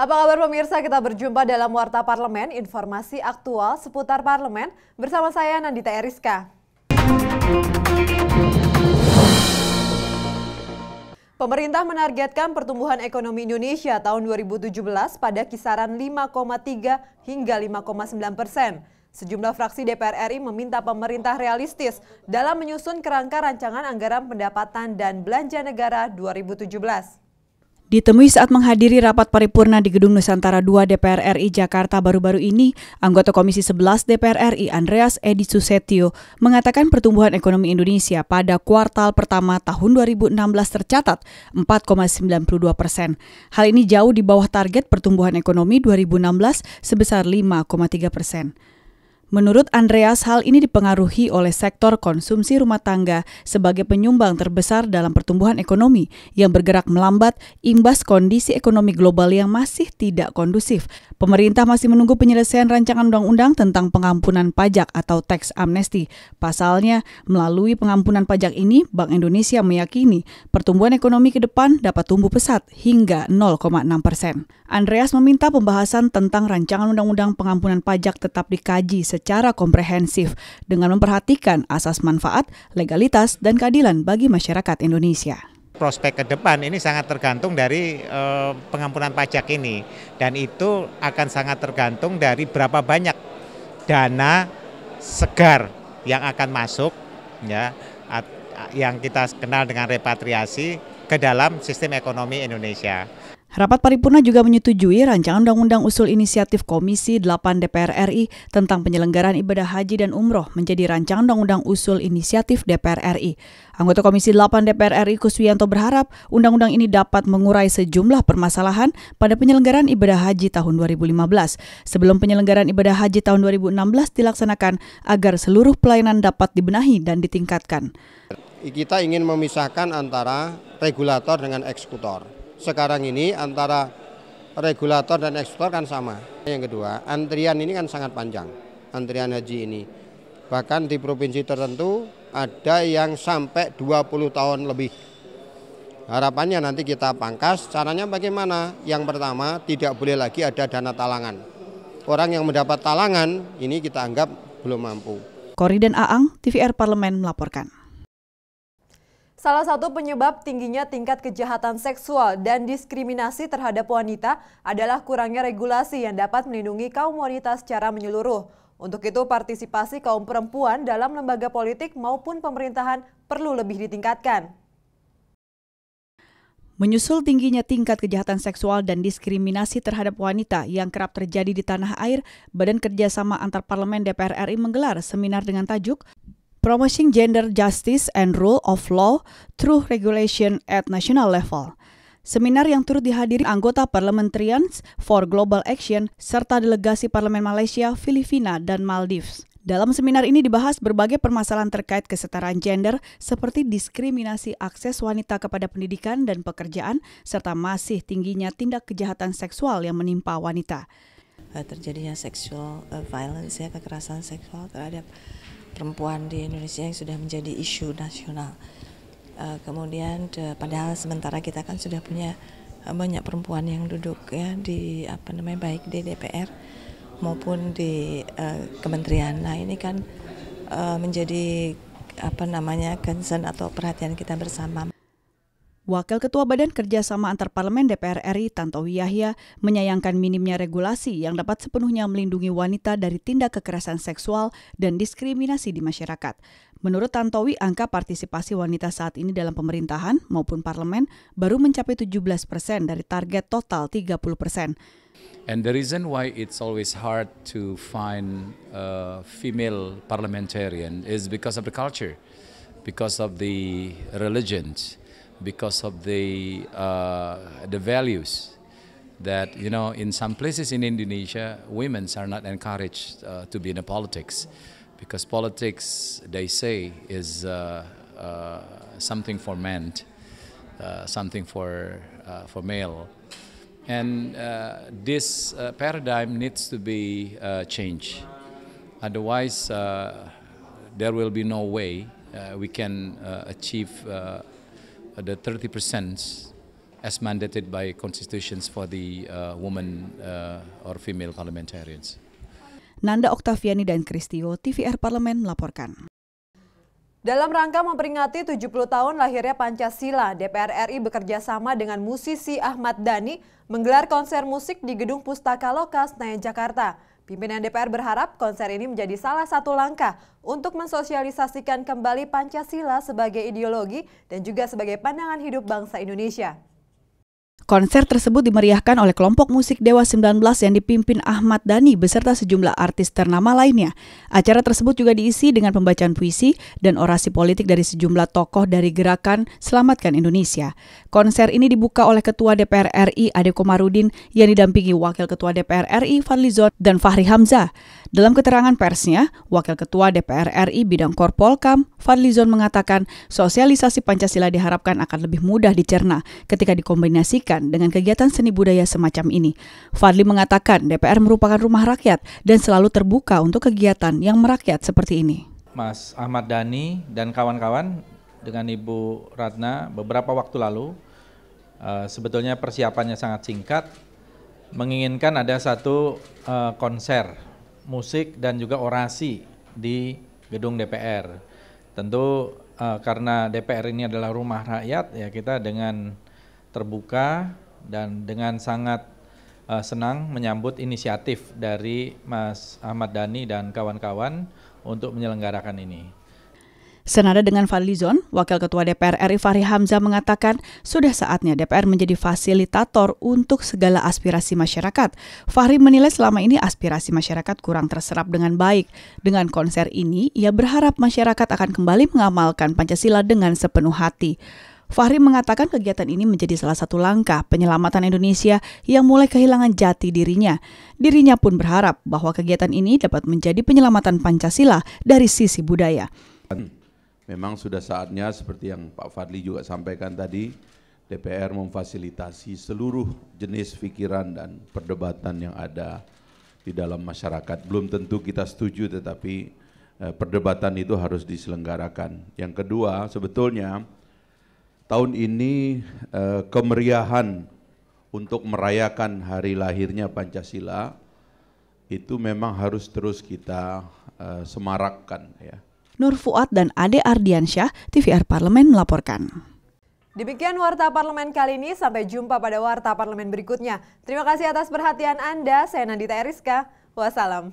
Apa kabar pemirsa? Kita berjumpa dalam Warta Parlemen, informasi aktual seputar parlemen bersama saya Nandita Eriska. Pemerintah menargetkan pertumbuhan ekonomi Indonesia tahun 2017 pada kisaran 5,3 hingga 5,9 persen. Sejumlah fraksi DPR RI meminta pemerintah realistis dalam menyusun kerangka rancangan anggaran pendapatan dan belanja negara 2017. Ditemui saat menghadiri rapat paripurna di Gedung Nusantara II DPR RI Jakarta baru-baru ini, anggota Komisi 11 DPR RI Andreas Edi Susetio mengatakan pertumbuhan ekonomi Indonesia pada kuartal pertama tahun 2016 tercatat 4,92 persen. Hal ini jauh di bawah target pertumbuhan ekonomi 2016 sebesar 5,3 persen. Menurut Andreas, hal ini dipengaruhi oleh sektor konsumsi rumah tangga sebagai penyumbang terbesar dalam pertumbuhan ekonomi yang bergerak melambat imbas kondisi ekonomi global yang masih tidak kondusif Pemerintah masih menunggu penyelesaian rancangan undang-undang tentang pengampunan pajak atau tax amnesty. Pasalnya, melalui pengampunan pajak ini, Bank Indonesia meyakini pertumbuhan ekonomi ke depan dapat tumbuh pesat hingga 0,6 persen. Andreas meminta pembahasan tentang rancangan undang-undang pengampunan pajak tetap dikaji secara komprehensif dengan memperhatikan asas manfaat, legalitas, dan keadilan bagi masyarakat Indonesia prospek ke depan ini sangat tergantung dari eh, pengampunan pajak ini dan itu akan sangat tergantung dari berapa banyak dana segar yang akan masuk ya yang kita kenal dengan repatriasi ke dalam sistem ekonomi Indonesia. Rapat paripurna juga menyetujui rancangan undang-undang usul inisiatif Komisi 8 DPR RI tentang penyelenggaraan ibadah haji dan umroh menjadi rancangan undang-undang usul inisiatif DPR RI. Anggota Komisi 8 DPR RI Kuswianto berharap undang-undang ini dapat mengurai sejumlah permasalahan pada penyelenggaraan ibadah haji tahun 2015 sebelum penyelenggaraan ibadah haji tahun 2016 dilaksanakan agar seluruh pelayanan dapat dibenahi dan ditingkatkan. Kita ingin memisahkan antara regulator dengan eksekutor sekarang ini antara regulator dan ekspor kan sama. Yang kedua, antrian ini kan sangat panjang, antrian haji ini. Bahkan di provinsi tertentu ada yang sampai 20 tahun lebih. Harapannya nanti kita pangkas, caranya bagaimana? Yang pertama, tidak boleh lagi ada dana talangan. Orang yang mendapat talangan ini kita anggap belum mampu. Kori dan Aang, TVR Parlemen melaporkan. Salah satu penyebab tingginya tingkat kejahatan seksual dan diskriminasi terhadap wanita adalah kurangnya regulasi yang dapat melindungi kaum wanita secara menyeluruh. Untuk itu, partisipasi kaum perempuan dalam lembaga politik maupun pemerintahan perlu lebih ditingkatkan. Menyusul tingginya tingkat kejahatan seksual dan diskriminasi terhadap wanita yang kerap terjadi di tanah air, Badan Kerjasama Antar Parlemen DPR RI menggelar seminar dengan tajuk Promoting Gender Justice and Rule of Law Through Regulation at National Level. Seminar yang turut dihadiri anggota Parlementarian for Global Action serta delegasi parlemen Malaysia, Filipina, dan Maldives. Dalam seminar ini dibahas berbagai permasalahan terkait kesetaraan gender seperti diskriminasi akses wanita kepada pendidikan dan pekerjaan serta masih tingginya tindak kejahatan seksual yang menimpa wanita. Eh, terjadinya sexual eh, violence ya kekerasan seksual terhadap perempuan di Indonesia yang sudah menjadi isu nasional. Uh, kemudian de, padahal sementara kita kan sudah punya uh, banyak perempuan yang duduk ya di apa namanya baik di DPR maupun di uh, kementerian. Nah ini kan uh, menjadi apa namanya concern atau perhatian kita bersama. Wakil Ketua Badan Kerjasama Antar Parlemen DPR RI Tantowi Yahya menyayangkan minimnya regulasi yang dapat sepenuhnya melindungi wanita dari tindak kekerasan seksual dan diskriminasi di masyarakat. Menurut Tantowi, angka partisipasi wanita saat ini dalam pemerintahan maupun parlemen baru mencapai 17 persen dari target total 30 persen. And the reason why it's always hard to find a female parliamentarian is because of the culture, because of the religions. because of the uh, the values that you know in some places in Indonesia women are not encouraged uh, to be in politics because politics they say is uh, uh something for men uh, something for uh, for male and this paradigm needs to be changed otherwise there will be no way we can achieve Uh, the 30 percent as mandated by constitutions for the uh, women uh, or female parliamentarians. Nanda Oktaviani dan Kristio, TVR Parlemen melaporkan. Dalam rangka memperingati 70 tahun lahirnya Pancasila, DPR RI bekerja sama dengan musisi Ahmad Dhani menggelar konser musik di Gedung Pustaka Lokas, Senayan, Jakarta. Pimpinan DPR berharap konser ini menjadi salah satu langkah untuk mensosialisasikan kembali Pancasila sebagai ideologi dan juga sebagai pandangan hidup bangsa Indonesia. Konser tersebut dimeriahkan oleh kelompok musik Dewa 19 yang dipimpin Ahmad Dhani beserta sejumlah artis ternama lainnya. Acara tersebut juga diisi dengan pembacaan puisi dan orasi politik dari sejumlah tokoh dari gerakan Selamatkan Indonesia. Konser ini dibuka oleh Ketua DPR RI Ade Komarudin yang didampingi Wakil Ketua DPR RI Fadlizon dan Fahri Hamzah. Dalam keterangan persnya, Wakil Ketua DPR RI bidang Korpolkam, Fadlizon mengatakan sosialisasi Pancasila diharapkan akan lebih mudah dicerna ketika dikombinasikan dengan kegiatan seni budaya semacam ini. Fadli mengatakan DPR merupakan rumah rakyat dan selalu terbuka untuk kegiatan yang merakyat seperti ini. Mas Ahmad Dhani dan kawan-kawan dengan Ibu Ratna beberapa waktu lalu eh, sebetulnya persiapannya sangat singkat menginginkan ada satu eh, konser musik dan juga orasi di gedung DPR. Tentu eh, karena DPR ini adalah rumah rakyat ya kita dengan terbuka dan dengan sangat uh, senang menyambut inisiatif dari Mas Ahmad Dhani dan kawan-kawan untuk menyelenggarakan ini. Senada dengan Fadlizon, Wakil Ketua DPR RI Fahri Hamzah mengatakan sudah saatnya DPR menjadi fasilitator untuk segala aspirasi masyarakat. Fahri menilai selama ini aspirasi masyarakat kurang terserap dengan baik. Dengan konser ini, ia berharap masyarakat akan kembali mengamalkan Pancasila dengan sepenuh hati. Fahri mengatakan kegiatan ini menjadi salah satu langkah penyelamatan Indonesia yang mulai kehilangan jati dirinya. Dirinya pun berharap bahwa kegiatan ini dapat menjadi penyelamatan Pancasila dari sisi budaya. Memang sudah saatnya seperti yang Pak Fadli juga sampaikan tadi, DPR memfasilitasi seluruh jenis pikiran dan perdebatan yang ada di dalam masyarakat. Belum tentu kita setuju tetapi eh, perdebatan itu harus diselenggarakan. Yang kedua, sebetulnya tahun ini eh, kemeriahan untuk merayakan hari lahirnya Pancasila itu memang harus terus kita eh, semarakkan ya. Nur Fuad dan Ade Ardiansyah, TVR Parlemen melaporkan. Demikian Warta Parlemen kali ini, sampai jumpa pada Warta Parlemen berikutnya. Terima kasih atas perhatian Anda, saya Nandita Eriska, wassalam.